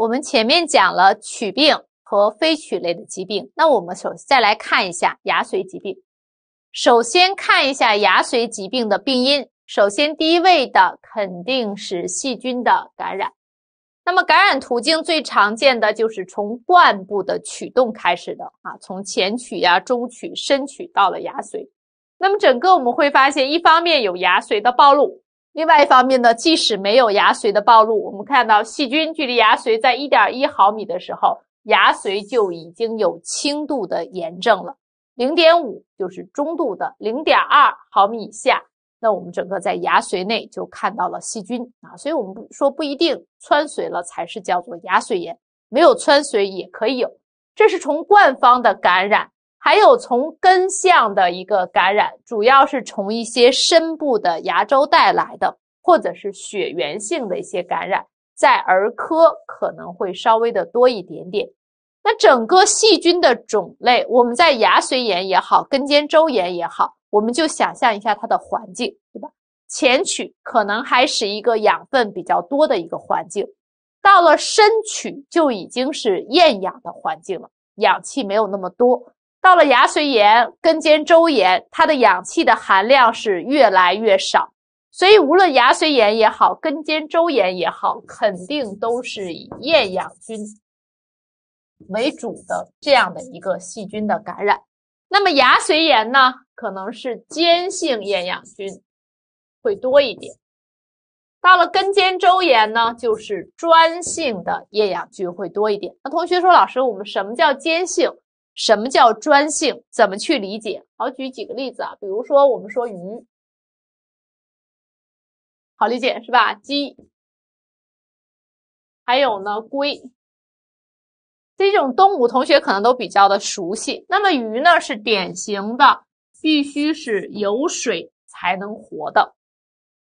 我们前面讲了龋病和非龋类的疾病，那我们首再来看一下牙髓疾病。首先看一下牙髓疾病的病因，首先第一位的肯定是细菌的感染。那么感染途径最常见的就是从冠部的龋洞开始的啊，从前龋呀、中龋、深龋到了牙髓。那么整个我们会发现，一方面有牙髓的暴露。另外一方面呢，即使没有牙髓的暴露，我们看到细菌距离牙髓在一点一毫米的时候，牙髓就已经有轻度的炎症了。零点五就是中度的，零点二毫米以下，那我们整个在牙髓内就看到了细菌啊，所以我们说不一定穿髓了才是叫做牙髓炎，没有穿髓也可以有。这是从冠方的感染。还有从根向的一个感染，主要是从一些深部的牙周带来的，或者是血源性的一些感染，在儿科可能会稍微的多一点点。那整个细菌的种类，我们在牙髓炎也好，根尖周炎也好，我们就想象一下它的环境，对吧？前龋可能还是一个养分比较多的一个环境，到了深龋就已经是厌氧的环境了，氧气没有那么多。到了牙髓炎、根尖周炎，它的氧气的含量是越来越少，所以无论牙髓炎也好，根尖周炎也好，肯定都是以厌氧菌为主的这样的一个细菌的感染。那么牙髓炎呢，可能是兼性厌氧菌会多一点；到了根尖周炎呢，就是专性的厌氧菌会多一点。那同学说，老师，我们什么叫兼性？什么叫专性？怎么去理解？好，举几个例子啊，比如说我们说鱼，好理解是吧？鸡，还有呢龟，这种动物同学可能都比较的熟悉。那么鱼呢是典型的，必须是有水才能活的。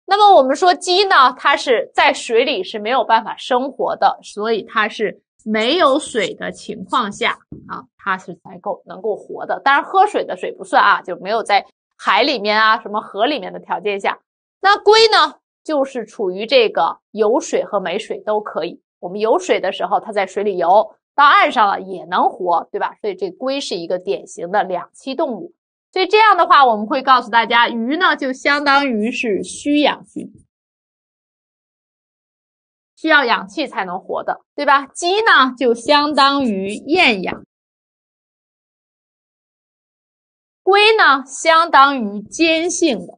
那么我们说鸡呢，它是在水里是没有办法生活的，所以它是。没有水的情况下啊，它是才够能够活的。当然，喝水的水不算啊，就没有在海里面啊、什么河里面的条件下。那龟呢，就是处于这个有水和没水都可以。我们有水的时候，它在水里游，到岸上了也能活，对吧？所以这龟是一个典型的两栖动物。所以这样的话，我们会告诉大家，鱼呢就相当于是需氧性。需要氧气才能活的，对吧？鸡呢，就相当于厌氧；龟呢，相当于兼性的，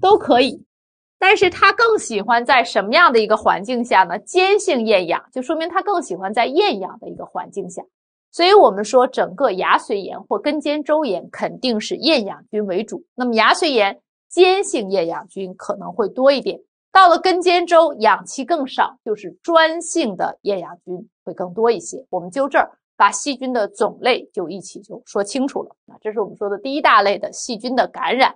都可以。但是它更喜欢在什么样的一个环境下呢？兼性厌氧，就说明它更喜欢在厌氧的一个环境下。所以，我们说整个牙髓炎或根尖周炎肯定是厌氧菌为主。那么，牙髓炎兼性厌氧菌可能会多一点。到了根尖周，氧气更少，就是专性的厌氧菌会更多一些。我们就这儿把细菌的种类就一起就说清楚了。那这是我们说的第一大类的细菌的感染。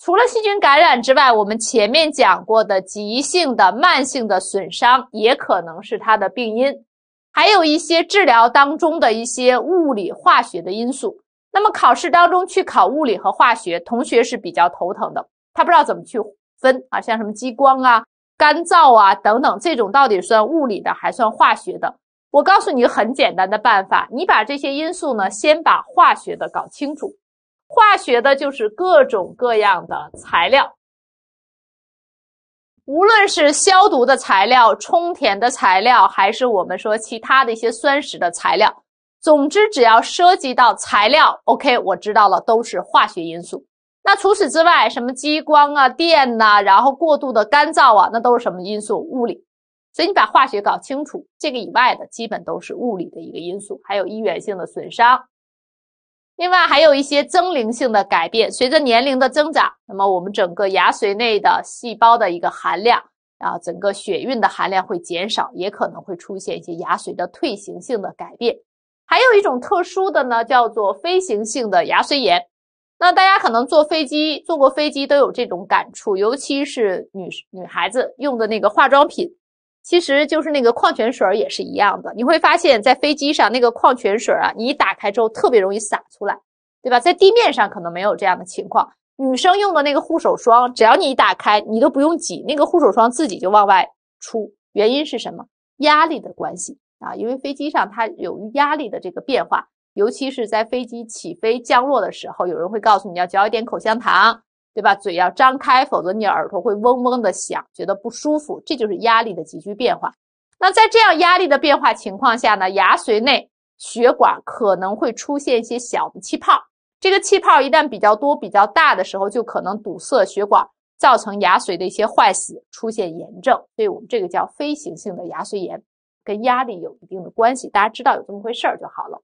除了细菌感染之外，我们前面讲过的急性的、慢性的损伤也可能是它的病因，还有一些治疗当中的一些物理化学的因素。那么考试当中去考物理和化学，同学是比较头疼的，他不知道怎么去。分啊，像什么激光啊、干燥啊等等，这种到底算物理的还算化学的？我告诉你很简单的办法，你把这些因素呢，先把化学的搞清楚。化学的就是各种各样的材料，无论是消毒的材料、充填的材料，还是我们说其他的一些酸蚀的材料，总之只要涉及到材料，OK，我知道了，都是化学因素。那除此之外，什么激光啊、电呐，然后过度的干燥啊，那都是什么因素？物理。所以你把化学搞清楚，这个以外的基本都是物理的一个因素，还有医源性的损伤。另外还有一些增龄性的改变，随着年龄的增长，那么我们整个牙髓内的细胞的一个含量啊，整个血运的含量会减少，也可能会出现一些牙髓的退行性的改变。还有一种特殊的呢，叫做非行性的牙髓炎。那大家可能坐飞机，坐过飞机都有这种感触，尤其是女女孩子用的那个化妆品，其实就是那个矿泉水也是一样的。你会发现在飞机上那个矿泉水啊，你一打开之后特别容易洒出来，对吧？在地面上可能没有这样的情况。女生用的那个护手霜，只要你一打开，你都不用挤，那个护手霜自己就往外出。原因是什么？压力的关系啊，因为飞机上它有压力的这个变化。尤其是在飞机起飞、降落的时候，有人会告诉你要嚼一点口香糖，对吧？嘴要张开，否则你耳朵会嗡嗡的响，觉得不舒服。这就是压力的急剧变化。那在这样压力的变化情况下呢，牙髓内血管可能会出现一些小的气泡。这个气泡一旦比较多、比较大的时候，就可能堵塞血管，造成牙髓的一些坏死、出现炎症。所以我们这个叫飞行性的牙髓炎，跟压力有一定的关系。大家知道有这么回事儿就好了。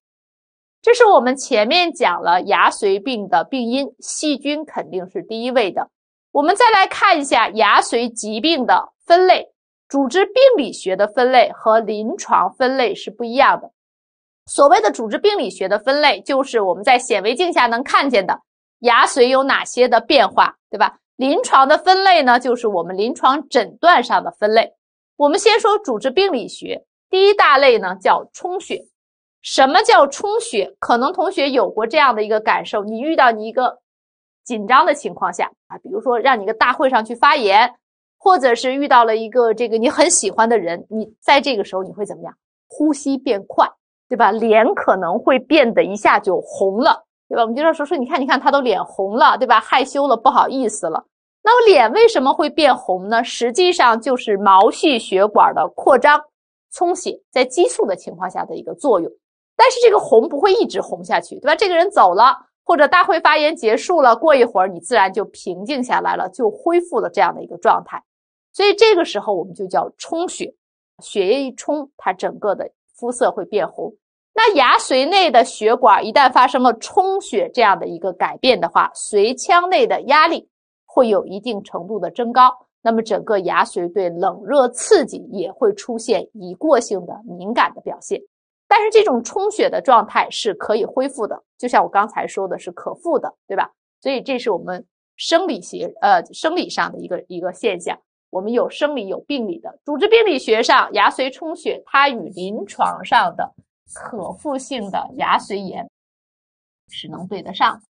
这是我们前面讲了牙髓病的病因，细菌肯定是第一位的。我们再来看一下牙髓疾病的分类，组织病理学的分类和临床分类是不一样的。所谓的组织病理学的分类，就是我们在显微镜下能看见的牙髓有哪些的变化，对吧？临床的分类呢，就是我们临床诊断上的分类。我们先说组织病理学，第一大类呢叫充血。什么叫充血？可能同学有过这样的一个感受：你遇到你一个紧张的情况下啊，比如说让你一个大会上去发言，或者是遇到了一个这个你很喜欢的人，你在这个时候你会怎么样？呼吸变快，对吧？脸可能会变得一下就红了，对吧？我们经常说说，你看，你看他都脸红了，对吧？害羞了，不好意思了。那么脸为什么会变红呢？实际上就是毛细血管的扩张、充血，在激素的情况下的一个作用。但是这个红不会一直红下去，对吧？这个人走了，或者大会发言结束了，过一会儿你自然就平静下来了，就恢复了这样的一个状态。所以这个时候我们就叫充血，血液一充，它整个的肤色会变红。那牙髓内的血管一旦发生了充血这样的一个改变的话，髓腔内的压力会有一定程度的增高，那么整个牙髓对冷热刺激也会出现一过性的敏感的表现。但是这种充血的状态是可以恢复的，就像我刚才说的是可复的，对吧？所以这是我们生理学、呃生理上的一个一个现象。我们有生理有病理的组织病理学上牙髓充血，它与临床上的可复性的牙髓炎是能对得上，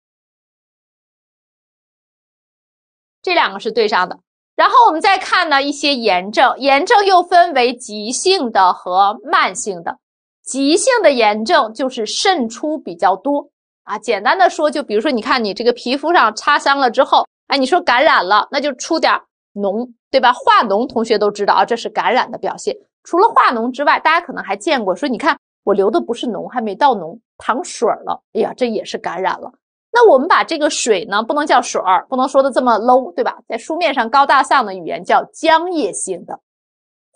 这两个是对上的。然后我们再看呢一些炎症，炎症又分为急性的和慢性的。急性的炎症就是渗出比较多啊，简单的说，就比如说，你看你这个皮肤上擦伤了之后，哎，你说感染了，那就出点脓，对吧？化脓，同学都知道啊，这是感染的表现。除了化脓之外，大家可能还见过，说你看我流的不是脓，还没到脓，淌水了，哎呀，这也是感染了。那我们把这个水呢，不能叫水，不能说的这么 low，对吧？在书面上高大上的语言叫浆液性的。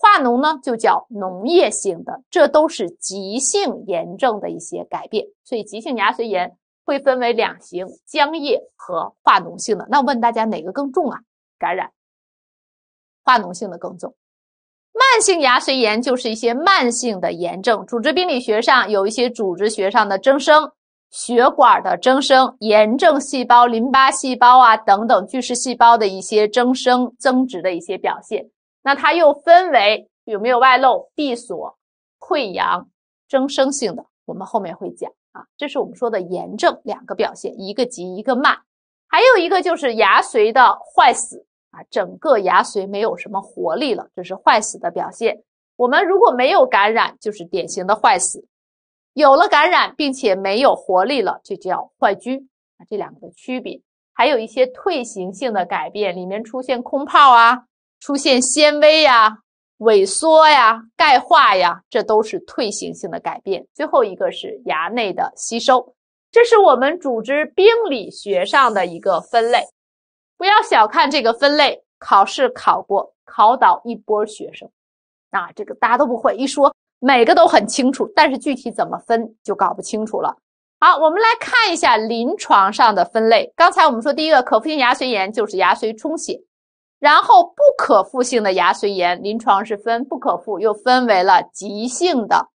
化脓呢，就叫脓液性的，这都是急性炎症的一些改变。所以急性牙髓炎会分为两型：浆液和化脓性的。那问大家哪个更重啊？感染化脓性的更重。慢性牙髓炎就是一些慢性的炎症，组织病理学上有一些组织学上的增生、血管的增生、炎症细胞、淋巴细胞啊等等巨噬细胞的一些增生增殖的一些表现。那它又分为有没有外露、闭锁、溃疡、增生性的，我们后面会讲啊。这是我们说的炎症两个表现，一个急一个慢，还有一个就是牙髓的坏死啊，整个牙髓没有什么活力了，这是坏死的表现。我们如果没有感染，就是典型的坏死；有了感染并且没有活力了，这叫坏疽啊。这两个的区别，还有一些退行性的改变，里面出现空泡啊。出现纤维呀、萎缩呀、钙化呀，这都是退行性的改变。最后一个是牙内的吸收，这是我们组织病理学上的一个分类。不要小看这个分类，考试考过，考倒一波学生。啊，这个大家都不会，一说每个都很清楚，但是具体怎么分就搞不清楚了。好，我们来看一下临床上的分类。刚才我们说，第一个可复性牙髓炎就是牙髓充血。然后不可复性的牙髓炎，临床是分不可复，又分为了急性的、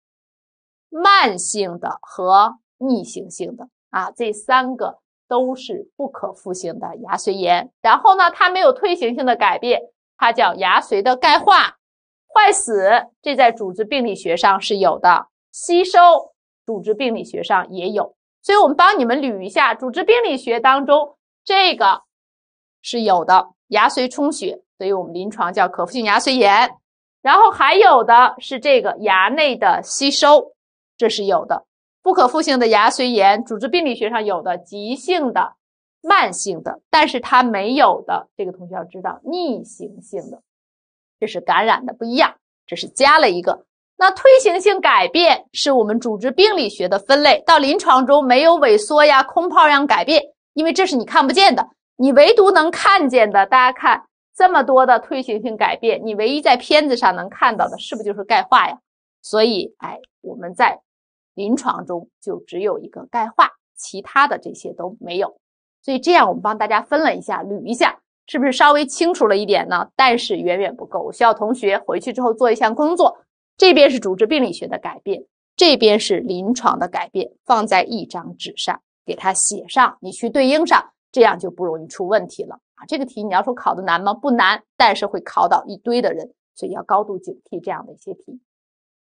慢性的和逆行性的啊，这三个都是不可复性的牙髓炎。然后呢，它没有退行性的改变，它叫牙髓的钙化、坏死，这在组织病理学上是有的，吸收组织病理学上也有。所以我们帮你们捋一下，组织病理学当中这个是有的。牙髓充血，所以我们临床叫可复性牙髓炎。然后还有的是这个牙内的吸收，这是有的。不可复性的牙髓炎，组织病理学上有的，急性的、慢性的，但是它没有的，这个同学要知道。逆行性的，这是感染的不一样，这是加了一个。那退行性改变是我们组织病理学的分类，到临床中没有萎缩呀、空泡样改变，因为这是你看不见的。你唯独能看见的，大家看这么多的退行性改变，你唯一在片子上能看到的是不是就是钙化呀？所以，哎，我们在临床中就只有一个钙化，其他的这些都没有。所以这样我们帮大家分了一下，捋一下，是不是稍微清楚了一点呢？但是远远不够，需要同学回去之后做一项工作。这边是组织病理学的改变，这边是临床的改变，放在一张纸上，给它写上，你去对应上。这样就不容易出问题了啊！这个题你要说考的难吗？不难，但是会考到一堆的人，所以要高度警惕这样的一些题。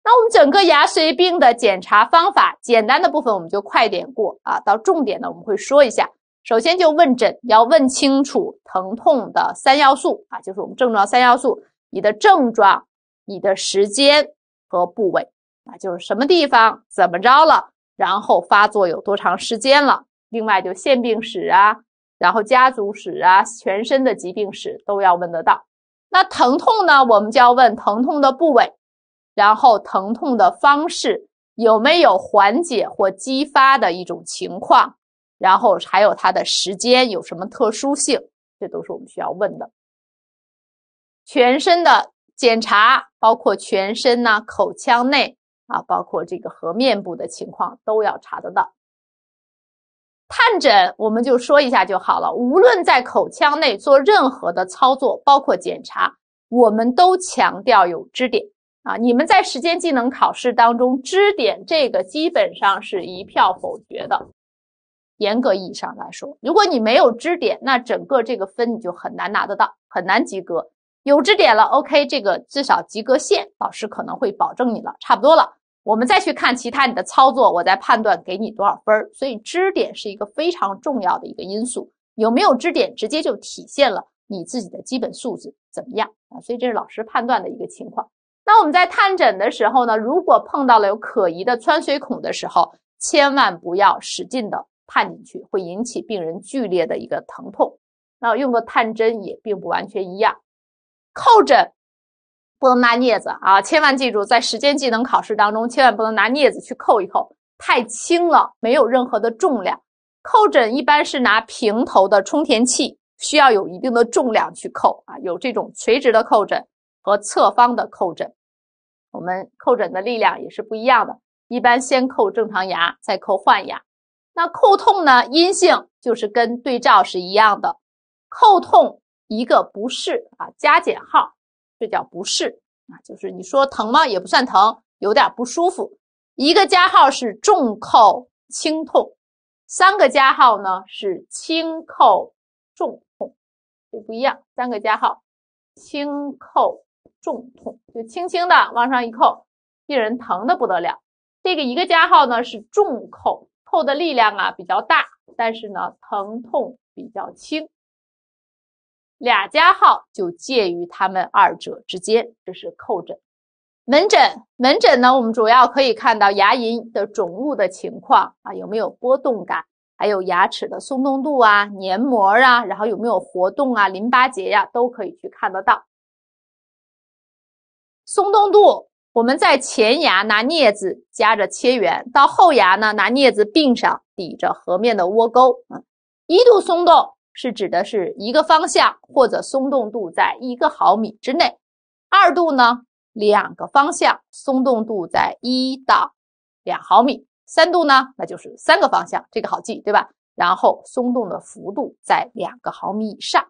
那我们整个牙髓病的检查方法，简单的部分我们就快点过啊。到重点呢，我们会说一下。首先就问诊，要问清楚疼痛的三要素啊，就是我们症状三要素：你的症状、你的时间和部位啊，就是什么地方怎么着了，然后发作有多长时间了。另外就腺病史啊。然后家族史啊，全身的疾病史都要问得到。那疼痛呢，我们就要问疼痛的部位，然后疼痛的方式，有没有缓解或激发的一种情况，然后还有它的时间有什么特殊性，这都是我们需要问的。全身的检查包括全身呢，口腔内啊，包括这个颌面部的情况都要查得到。探诊，我们就说一下就好了。无论在口腔内做任何的操作，包括检查，我们都强调有支点啊。你们在实践技能考试当中，支点这个基本上是一票否决的。严格意义上来说，如果你没有支点，那整个这个分你就很难拿得到，很难及格。有支点了，OK，这个至少及格线，老师可能会保证你了，差不多了。我们再去看其他你的操作，我再判断给你多少分儿，所以支点是一个非常重要的一个因素，有没有支点直接就体现了你自己的基本素质怎么样啊？所以这是老师判断的一个情况。那我们在探诊的时候呢，如果碰到了有可疑的穿水孔的时候，千万不要使劲的探进去，会引起病人剧烈的一个疼痛。那用个探针也并不完全一样，叩诊。不能拿镊子啊！千万记住，在时间技能考试当中，千万不能拿镊子去扣一扣，太轻了，没有任何的重量。扣诊一般是拿平头的充填器，需要有一定的重量去扣啊。有这种垂直的扣诊和侧方的扣诊，我们扣诊的力量也是不一样的。一般先扣正常牙，再扣患牙。那叩痛呢？阴性就是跟对照是一样的，叩痛一个不是啊，加减号。这叫不适啊，就是你说疼吗？也不算疼，有点不舒服。一个加号是重叩轻痛，三个加号呢是轻叩重痛，就不一样。三个加号，轻扣重痛，就轻轻的往上一扣，病人疼的不得了。这个一个加号呢是重扣，扣的力量啊比较大，但是呢疼痛比较轻。俩加号就介于他们二者之间，这是叩诊。门诊门诊呢，我们主要可以看到牙龈的肿物的情况啊，有没有波动感，还有牙齿的松动度啊、黏膜啊，然后有没有活动啊、淋巴结呀，都可以去看得到。松动度，我们在前牙拿镊子夹着切缘，到后牙呢拿镊子并上抵着颌面的窝沟，一度松动。是指的是一个方向或者松动度在一个毫米之内，二度呢，两个方向松动度在一到两毫米，三度呢，那就是三个方向，这个好记，对吧？然后松动的幅度在两个毫米以上。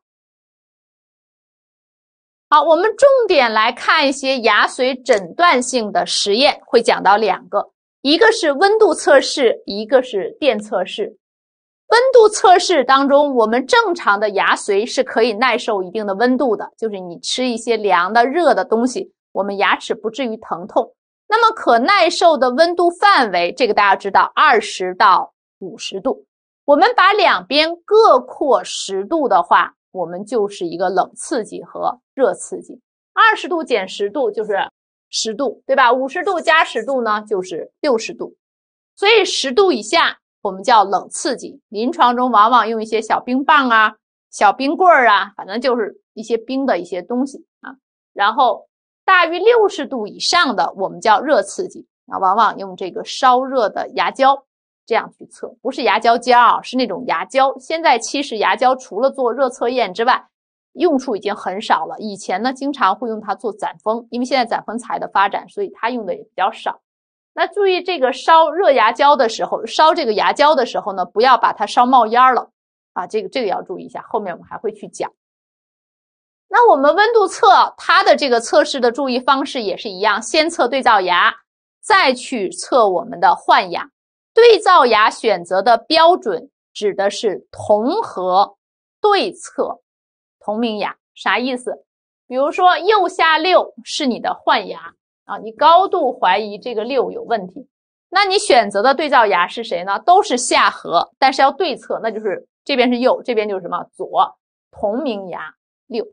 好，我们重点来看一些牙髓诊断性的实验，会讲到两个，一个是温度测试，一个是电测试。温度测试当中，我们正常的牙髓是可以耐受一定的温度的，就是你吃一些凉的、热的东西，我们牙齿不至于疼痛。那么可耐受的温度范围，这个大家知道，二十到五十度。我们把两边各扩十度的话，我们就是一个冷刺激和热刺激。二十度减十度就是十度，对吧？五十度加十度呢，就是六十度。所以十度以下。我们叫冷刺激，临床中往往用一些小冰棒啊、小冰棍儿啊，反正就是一些冰的一些东西啊。然后大于六十度以上的，我们叫热刺激啊，往往用这个烧热的牙胶这样去测，不是牙胶胶，是那种牙胶。现在其实牙胶除了做热测验之外，用处已经很少了。以前呢，经常会用它做攒风，因为现在攒风材的发展，所以它用的也比较少。那注意这个烧热牙胶的时候，烧这个牙胶的时候呢，不要把它烧冒烟了啊！这个这个要注意一下，后面我们还会去讲。那我们温度测它的这个测试的注意方式也是一样，先测对照牙，再去测我们的换牙。对照牙选择的标准指的是同和对侧同名牙，啥意思？比如说右下六是你的换牙。啊，你高度怀疑这个六有问题，那你选择的对照牙是谁呢？都是下颌，但是要对侧，那就是这边是右，这边就是什么左，同名牙六。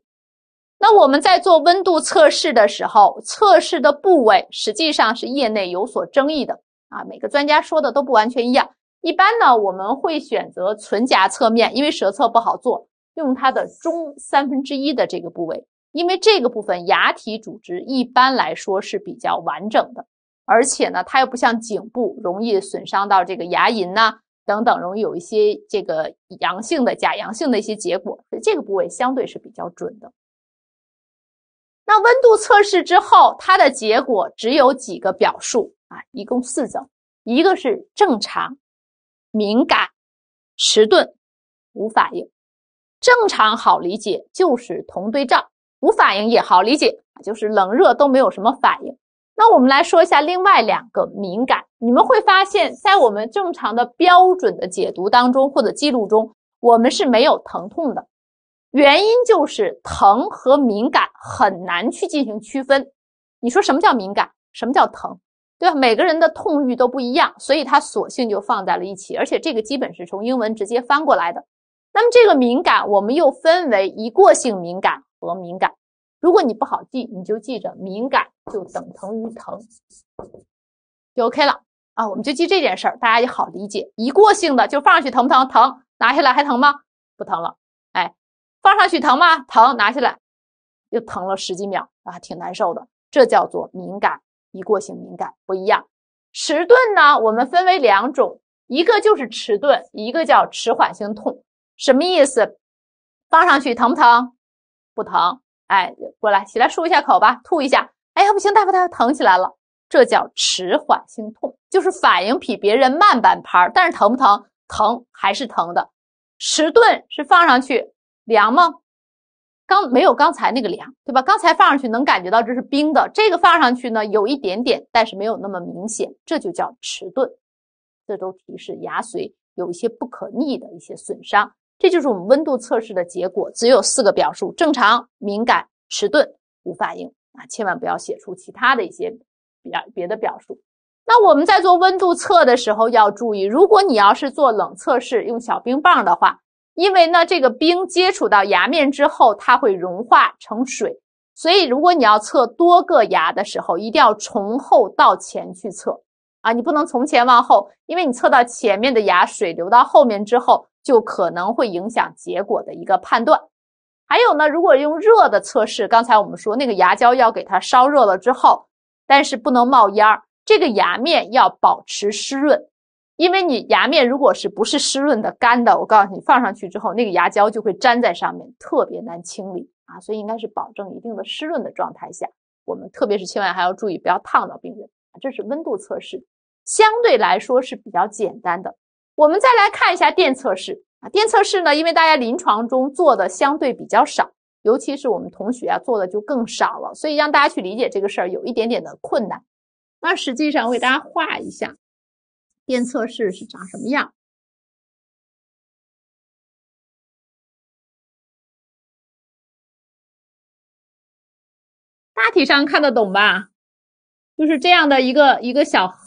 那我们在做温度测试的时候，测试的部位实际上是业内有所争议的啊，每个专家说的都不完全一样。一般呢，我们会选择唇颊侧面，因为舌侧不好做，用它的中三分之一的这个部位。因为这个部分牙体组织一般来说是比较完整的，而且呢，它又不像颈部容易损伤到这个牙龈呐等等，容易有一些这个阳性的假阳性的一些结果，所以这个部位相对是比较准的。那温度测试之后，它的结果只有几个表述啊，一共四种，一个是正常、敏感、迟钝、无反应。正常好理解，就是同对照。无反应也好理解，就是冷热都没有什么反应。那我们来说一下另外两个敏感，你们会发现，在我们正常的标准的解读当中或者记录中，我们是没有疼痛的。原因就是疼和敏感很难去进行区分。你说什么叫敏感？什么叫疼？对吧？每个人的痛欲都不一样，所以它索性就放在了一起。而且这个基本是从英文直接翻过来的。那么这个敏感，我们又分为一过性敏感和敏感。如果你不好记，你就记着敏感就等同于疼，就 OK 了啊！我们就记这件事儿，大家也好理解。一过性的就放上去疼不疼？疼，拿下来还疼吗？不疼了。哎，放上去疼吗？疼，拿下来又疼了十几秒啊，挺难受的。这叫做敏感，一过性敏感不一样。迟钝呢，我们分为两种，一个就是迟钝，一个叫迟缓性痛。什么意思？放上去疼不疼？不疼。哎，过来，起来漱一下口吧，吐一下。哎，不行，大夫，大夫，疼起来了。这叫迟缓性痛，就是反应比别人慢半拍儿，但是疼不疼？疼，还是疼的。迟钝是放上去凉吗？刚没有刚才那个凉，对吧？刚才放上去能感觉到这是冰的，这个放上去呢，有一点点，但是没有那么明显，这就叫迟钝。这都提示牙髓有一些不可逆的一些损伤。这就是我们温度测试的结果，只有四个表述：正常、敏感、迟钝、无反应啊！千万不要写出其他的一些表别的表述。那我们在做温度测的时候要注意，如果你要是做冷测试用小冰棒的话，因为呢这个冰接触到牙面之后，它会融化成水，所以如果你要测多个牙的时候，一定要从后到前去测啊，你不能从前往后，因为你测到前面的牙，水流到后面之后。就可能会影响结果的一个判断。还有呢，如果用热的测试，刚才我们说那个牙胶要给它烧热了之后，但是不能冒烟儿，这个牙面要保持湿润，因为你牙面如果是不是湿润的、干的，我告诉你，放上去之后，那个牙胶就会粘在上面，特别难清理啊。所以应该是保证一定的湿润的状态下，我们特别是千万还要注意，不要烫到病人这是温度测试，相对来说是比较简单的。我们再来看一下电测试啊，电测试呢，因为大家临床中做的相对比较少，尤其是我们同学啊做的就更少了，所以让大家去理解这个事儿有一点点的困难。那实际上我给大家画一下，电测试是长什么样，大体上看得懂吧？就是这样的一个一个小。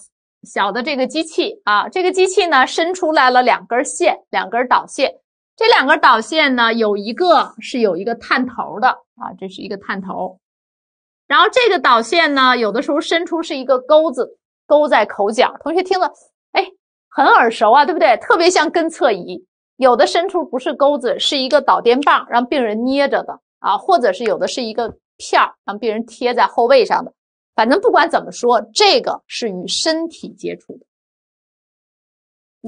小的这个机器啊，这个机器呢，伸出来了两根线，两根导线。这两根导线呢，有一个是有一个探头的啊，这是一个探头。然后这个导线呢，有的时候伸出是一个钩子，钩在口角。同学听了，哎，很耳熟啊，对不对？特别像根测仪。有的伸出不是钩子，是一个导电棒，让病人捏着的啊，或者是有的是一个片儿，让病人贴在后背上的。反正不管怎么说，这个是与身体接触的，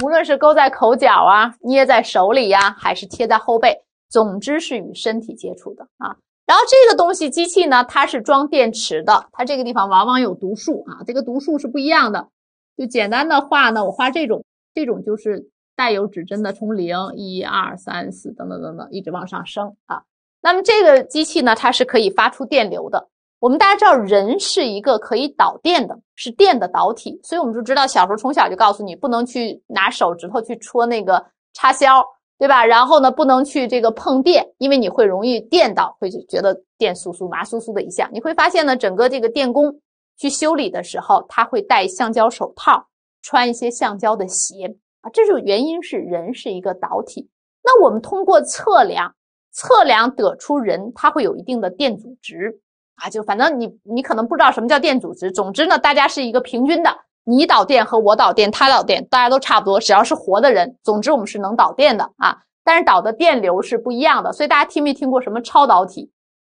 无论是勾在口角啊，捏在手里呀，还是贴在后背，总之是与身体接触的啊。然后这个东西机器呢，它是装电池的，它这个地方往往有读数啊，这个读数是不一样的。就简单的画呢，我画这种，这种就是带有指针的，从零、一、二、三、四等等等等，一直往上升啊。那么这个机器呢，它是可以发出电流的。我们大家知道，人是一个可以导电的，是电的导体，所以我们就知道，小时候从小就告诉你，不能去拿手指头去戳那个插销，对吧？然后呢，不能去这个碰电，因为你会容易电到，会觉得电酥酥、麻酥酥的一下。你会发现呢，整个这个电工去修理的时候，他会戴橡胶手套，穿一些橡胶的鞋啊，这种原因是人是一个导体。那我们通过测量，测量得出人它会有一定的电阻值。啊，就反正你你可能不知道什么叫电阻值。总之呢，大家是一个平均的，你导电和我导电，他导电，大家都差不多。只要是活的人，总之我们是能导电的啊。但是导的电流是不一样的。所以大家听没听过什么超导体？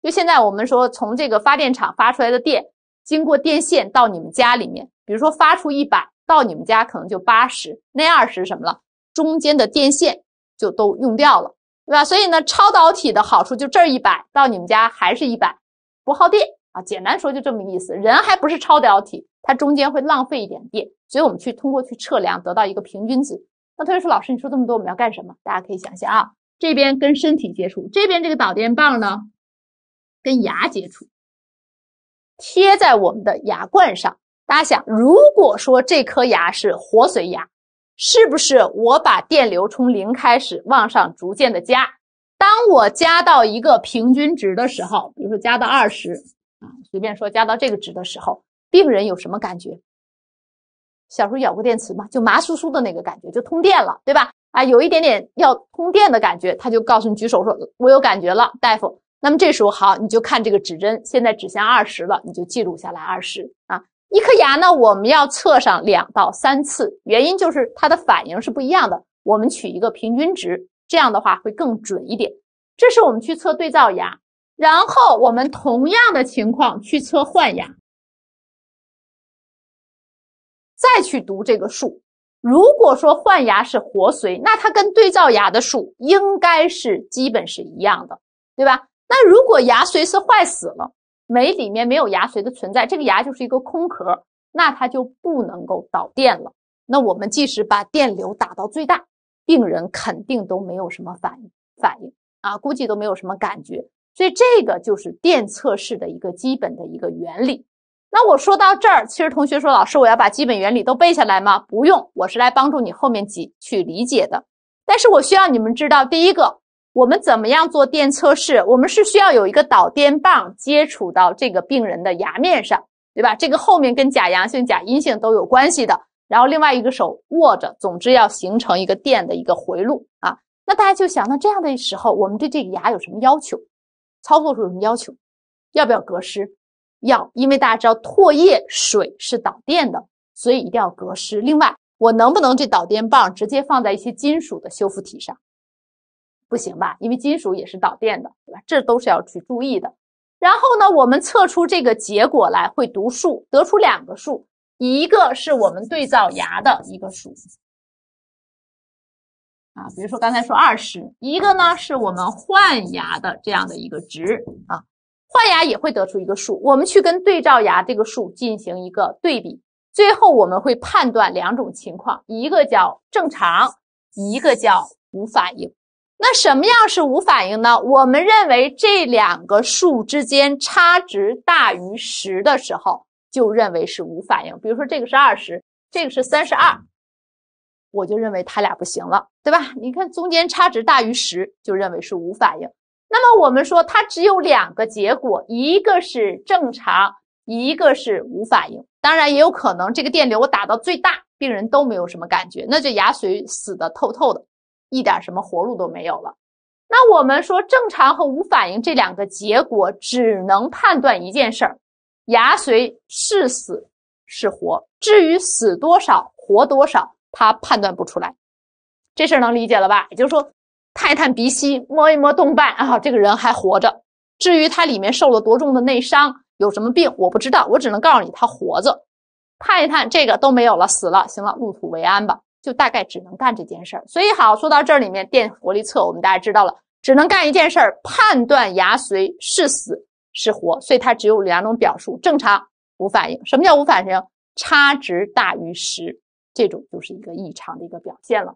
就现在我们说，从这个发电厂发出来的电，经过电线到你们家里面，比如说发出一百，到你们家可能就八十，那二十什么了？中间的电线就都用掉了，对吧？所以呢，超导体的好处就这儿一百到你们家还是一百。不耗电啊，简单说就这么意思。人还不是超导体，它中间会浪费一点电，所以我们去通过去测量得到一个平均值。那同学说，老师你说这么多，我们要干什么？大家可以想想啊，这边跟身体接触，这边这个导电棒呢，跟牙接触，贴在我们的牙冠上。大家想，如果说这颗牙是活髓牙，是不是我把电流从零开始往上逐渐的加？当我加到一个平均值的时候，比如说加到二十啊，随便说加到这个值的时候，病人有什么感觉？小时候咬过电池嘛，就麻酥酥的那个感觉，就通电了，对吧？啊，有一点点要通电的感觉，他就告诉你举手说：“我有感觉了，大夫。”那么这时候好，你就看这个指针现在指向二十了，你就记录下来二十啊。一颗牙呢，我们要测上两到三次，原因就是它的反应是不一样的，我们取一个平均值。这样的话会更准一点。这是我们去测对照牙，然后我们同样的情况去测换牙，再去读这个数。如果说换牙是活髓，那它跟对照牙的数应该是基本是一样的，对吧？那如果牙髓是坏死了，没里面没有牙髓的存在，这个牙就是一个空壳，那它就不能够导电了。那我们即使把电流打到最大。病人肯定都没有什么反应反应啊，估计都没有什么感觉，所以这个就是电测试的一个基本的一个原理。那我说到这儿，其实同学说老师，我要把基本原理都背下来吗？不用，我是来帮助你后面几去理解的。但是我需要你们知道，第一个，我们怎么样做电测试？我们是需要有一个导电棒接触到这个病人的牙面上，对吧？这个后面跟假阳性、假阴性都有关系的。然后另外一个手握着，总之要形成一个电的一个回路啊。那大家就想到这样的时候，我们对这个牙有什么要求？操作时有什么要求？要不要隔湿？要，因为大家知道唾液水是导电的，所以一定要隔湿。另外，我能不能这导电棒直接放在一些金属的修复体上？不行吧，因为金属也是导电的，对吧？这都是要去注意的。然后呢，我们测出这个结果来，会读数，得出两个数。一个是我们对照牙的一个数啊，比如说刚才说二十，一个呢是我们换牙的这样的一个值啊，换牙也会得出一个数，我们去跟对照牙这个数进行一个对比，最后我们会判断两种情况，一个叫正常，一个叫无反应。那什么样是无反应呢？我们认为这两个数之间差值大于十的时候。就认为是无反应，比如说这个是二十，这个是三十二，我就认为它俩不行了，对吧？你看中间差值大于十，就认为是无反应。那么我们说它只有两个结果，一个是正常，一个是无反应。当然也有可能这个电流我打到最大，病人都没有什么感觉，那就牙髓死的透透的，一点什么活路都没有了。那我们说正常和无反应这两个结果，只能判断一件事儿。牙髓是死是活，至于死多少活多少，他判断不出来。这事儿能理解了吧？也就是说，探一探鼻息，摸一摸动脉啊，这个人还活着。至于他里面受了多重的内伤，有什么病，我不知道。我只能告诉你，他活着。探一探，这个都没有了，死了，行了，入土为安吧。就大概只能干这件事儿。所以，好，说到这里面电活力测，我们大家知道了，只能干一件事儿，判断牙髓是死。是活，所以它只有两种表述：正常无反应。什么叫无反应？差值大于十，这种就是一个异常的一个表现了。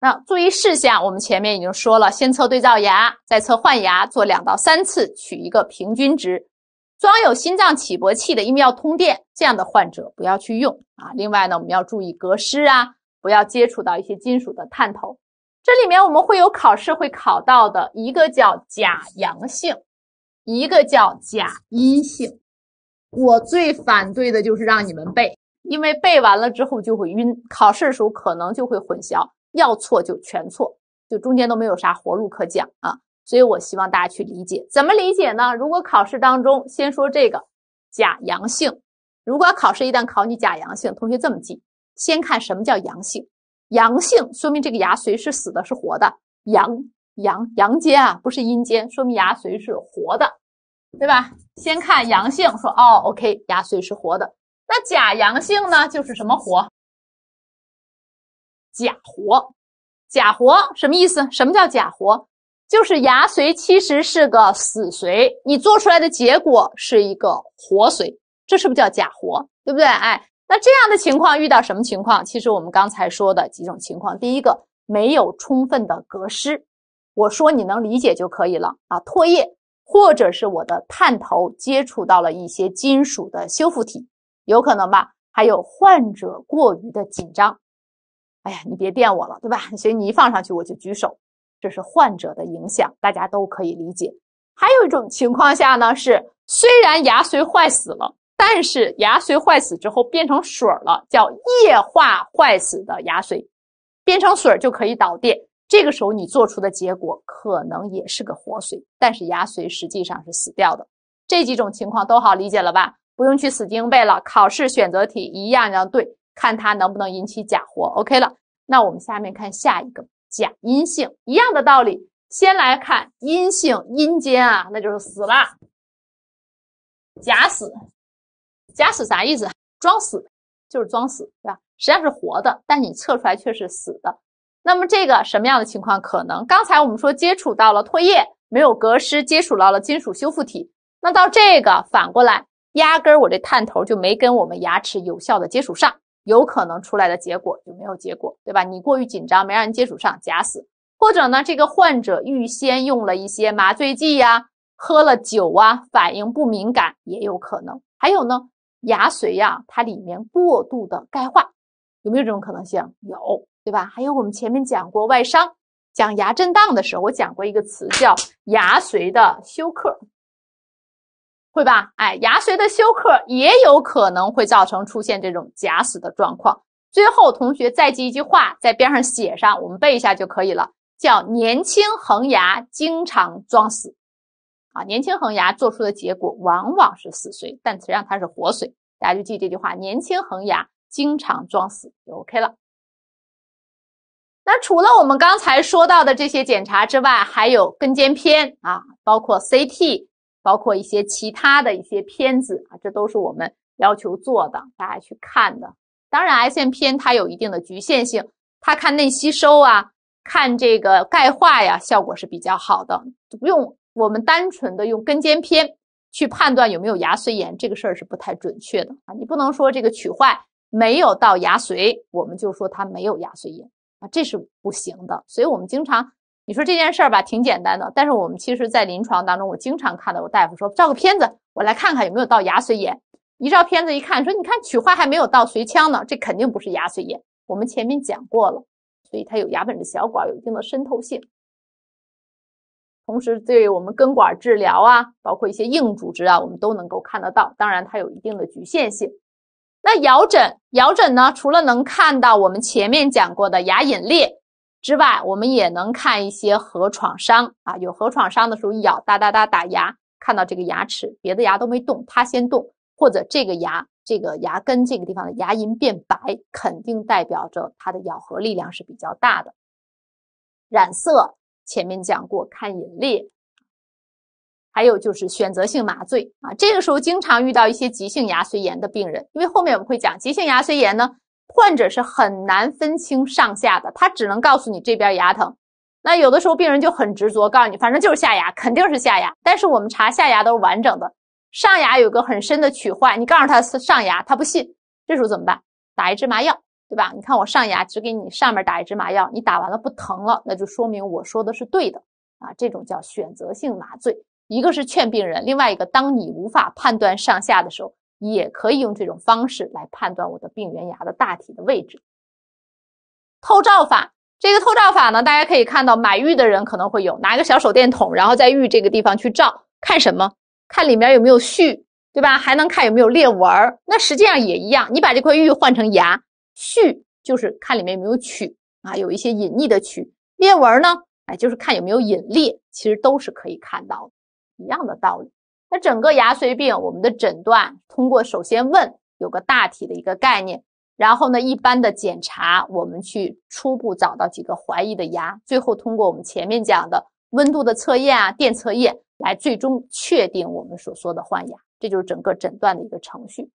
那注意事项，我们前面已经说了，先测对照牙，再测换牙，做两到三次，取一个平均值。装有心脏起搏器的，因为要通电，这样的患者不要去用啊。另外呢，我们要注意隔湿啊，不要接触到一些金属的探头。这里面我们会有考试会考到的一个叫假阳性。一个叫假阴性，我最反对的就是让你们背，因为背完了之后就会晕，考试的时候可能就会混淆，要错就全错，就中间都没有啥活路可讲啊！所以我希望大家去理解，怎么理解呢？如果考试当中先说这个假阳性，如果考试一旦考你假阳性，同学这么记，先看什么叫阳性，阳性说明这个牙髓是死的，是活的阳。阳阳间啊，不是阴间，说明牙髓是活的，对吧？先看阳性，说哦，OK，牙髓是活的。那假阳性呢？就是什么活？假活，假活什么意思？什么叫假活？就是牙髓其实是个死髓，你做出来的结果是一个活髓，这是不是叫假活？对不对？哎，那这样的情况遇到什么情况？其实我们刚才说的几种情况，第一个没有充分的隔湿。我说你能理解就可以了啊！唾液或者是我的探头接触到了一些金属的修复体，有可能吧？还有患者过于的紧张，哎呀，你别电我了，对吧？所以你一放上去我就举手，这是患者的影响，大家都可以理解。还有一种情况下呢，是虽然牙髓坏死了，但是牙髓坏死之后变成水了，叫液化坏死的牙髓，变成水就可以导电。这个时候你做出的结果可能也是个活髓，但是牙髓实际上是死掉的。这几种情况都好理解了吧？不用去死记硬背了，考试选择题一样要对，看它能不能引起假活。OK 了，那我们下面看下一个假阴性，一样的道理。先来看阴性阴间啊，那就是死了，假死。假死啥意思？装死，就是装死，对吧？实际上是活的，但你测出来却是死的。那么这个什么样的情况可能？刚才我们说接触到了唾液，没有隔湿；接触到了金属修复体。那到这个反过来，压根儿我这探头就没跟我们牙齿有效的接触上，有可能出来的结果就没有结果，对吧？你过于紧张，没让人接触上，假死，或者呢，这个患者预先用了一些麻醉剂呀，喝了酒啊，反应不敏感也有可能。还有呢，牙髓呀，它里面过度的钙化，有没有这种可能性？有。对吧？还有我们前面讲过外伤，讲牙震荡的时候，我讲过一个词叫牙髓的休克，会吧？哎，牙髓的休克也有可能会造成出现这种假死的状况。最后，同学再记一句话，在边上写上，我们背一下就可以了，叫“年轻恒牙经常装死”。啊，年轻恒牙做出的结果往往是死髓，但实际上它是活髓。大家就记这句话，“年轻恒牙经常装死”就 OK 了。那除了我们刚才说到的这些检查之外，还有根尖片啊，包括 CT，包括一些其他的一些片子啊，这都是我们要求做的，大家去看的。当然，X 线片它有一定的局限性，它看内吸收啊，看这个钙化呀，效果是比较好的。就不用我们单纯的用根尖片去判断有没有牙髓炎，这个事儿是不太准确的啊。你不能说这个龋坏没有到牙髓，我们就说它没有牙髓炎。啊，这是不行的，所以我们经常你说这件事儿吧，挺简单的，但是我们其实在临床当中，我经常看到我大夫说，照个片子，我来看看有没有到牙髓炎。一照片子一看，说你看，取坏还没有到髓腔呢，这肯定不是牙髓炎。我们前面讲过了，所以它有牙本质小管有一定的渗透性，同时对我们根管治疗啊，包括一些硬组织啊，我们都能够看得到。当然，它有一定的局限性。那咬诊，咬诊呢？除了能看到我们前面讲过的牙隐裂之外，我们也能看一些核创伤啊。有核创伤的时候，一咬哒哒哒打牙，看到这个牙齿，别的牙都没动，它先动，或者这个牙、这个牙根这个地方的牙龈变白，肯定代表着它的咬合力量是比较大的。染色前面讲过，看隐裂。还有就是选择性麻醉啊，这个时候经常遇到一些急性牙髓炎的病人，因为后面我们会讲急性牙髓炎呢，患者是很难分清上下的，他只能告诉你这边牙疼。那有的时候病人就很执着，告诉你反正就是下牙，肯定是下牙。但是我们查下牙都是完整的，上牙有个很深的龋坏，你告诉他上牙，他不信。这时候怎么办？打一支麻药，对吧？你看我上牙只给你上面打一支麻药，你打完了不疼了，那就说明我说的是对的啊。这种叫选择性麻醉。一个是劝病人，另外一个当你无法判断上下的时候，也可以用这种方式来判断我的病原牙的大体的位置。透照法，这个透照法呢，大家可以看到，买玉的人可能会有拿一个小手电筒，然后在玉这个地方去照，看什么？看里面有没有絮，对吧？还能看有没有裂纹。那实际上也一样，你把这块玉换成牙，絮就是看里面有没有曲啊，有一些隐匿的曲裂纹呢，哎，就是看有没有隐裂，其实都是可以看到的。一样的道理，那整个牙髓病我们的诊断，通过首先问有个大体的一个概念，然后呢一般的检查，我们去初步找到几个怀疑的牙，最后通过我们前面讲的温度的测验啊、电测验来最终确定我们所说的换牙，这就是整个诊断的一个程序。